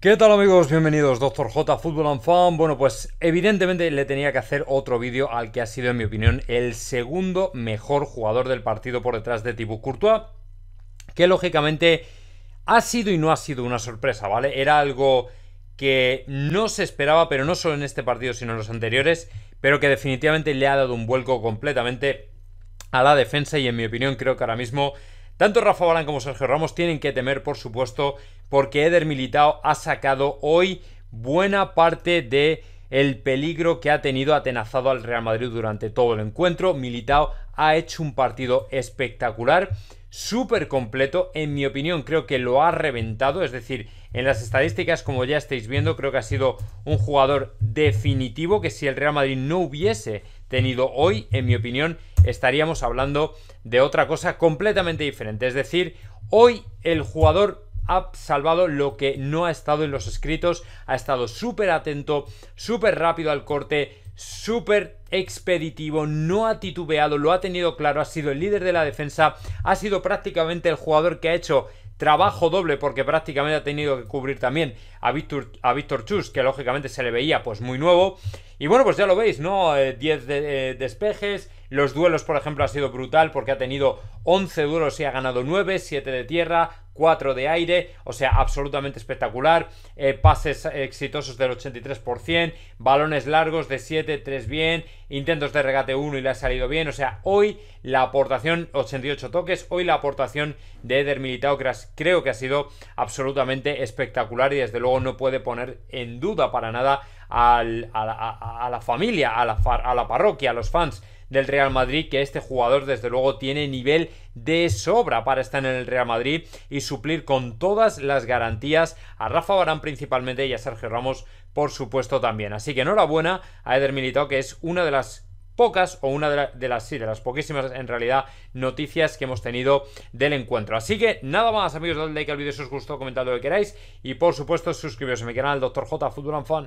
¿Qué tal amigos? Bienvenidos, Doctor J, Fútbol and Fan. Bueno, pues evidentemente le tenía que hacer otro vídeo al que ha sido, en mi opinión, el segundo mejor jugador del partido por detrás de Thibaut Courtois, que lógicamente ha sido y no ha sido una sorpresa, ¿vale? Era algo que no se esperaba, pero no solo en este partido, sino en los anteriores, pero que definitivamente le ha dado un vuelco completamente a la defensa y en mi opinión creo que ahora mismo tanto Rafa Balán como Sergio Ramos tienen que temer, por supuesto, porque Eder Militao ha sacado hoy buena parte de el peligro que ha tenido atenazado al Real Madrid durante todo el encuentro. Militao ha hecho un partido espectacular, súper completo, en mi opinión creo que lo ha reventado, es decir, en las estadísticas como ya estáis viendo creo que ha sido un jugador definitivo que si el Real Madrid no hubiese tenido hoy, en mi opinión, estaríamos hablando de otra cosa completamente diferente. Es decir, hoy el jugador ha salvado lo que no ha estado en los escritos, ha estado súper atento, súper rápido al corte, súper expeditivo, no ha titubeado, lo ha tenido claro, ha sido el líder de la defensa, ha sido prácticamente el jugador que ha hecho Trabajo doble porque prácticamente ha tenido que cubrir también a Víctor, a Víctor Chus, que lógicamente se le veía pues muy nuevo. Y bueno, pues ya lo veis, ¿no? 10 eh, eh, despejes. Los duelos, por ejemplo, ha sido brutal porque ha tenido 11 duelos y ha ganado 9, 7 de tierra, 4 de aire, o sea, absolutamente espectacular. Eh, pases exitosos del 83%, balones largos de 7, 3 bien, intentos de regate 1 y le ha salido bien. O sea, hoy la aportación, 88 toques, hoy la aportación de Eder Militao creo que ha sido absolutamente espectacular y desde luego no puede poner en duda para nada a, la, familia, a la parroquia, a los fans del Real Madrid, que este jugador desde luego tiene nivel de sobra para estar en el Real Madrid y suplir con todas las garantías a Rafa Barán principalmente y a Sergio Ramos por supuesto también. Así que enhorabuena a Eder Militao que es una de las pocas o una de, las sí, de las poquísimas en realidad noticias que hemos tenido del encuentro. Así que nada más amigos, dale like al vídeo si os gustó, comentad lo que queráis y por supuesto suscribiros a mi canal Dr. J Futuran Fan.